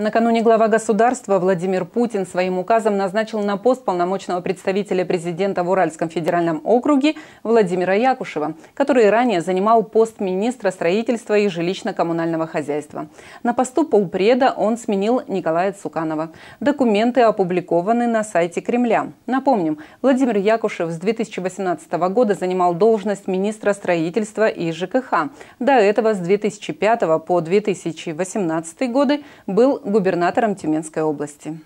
Накануне глава государства Владимир Путин своим указом назначил на пост полномочного представителя президента в Уральском федеральном округе Владимира Якушева, который ранее занимал пост министра строительства и жилищно-коммунального хозяйства. На посту полпреда он сменил Николая Цуканова. Документы опубликованы на сайте Кремля. Напомним, Владимир Якушев с 2018 года занимал должность министра строительства и ЖКХ. До этого с 2005 по 2018 годы был губернатором Тюменской области.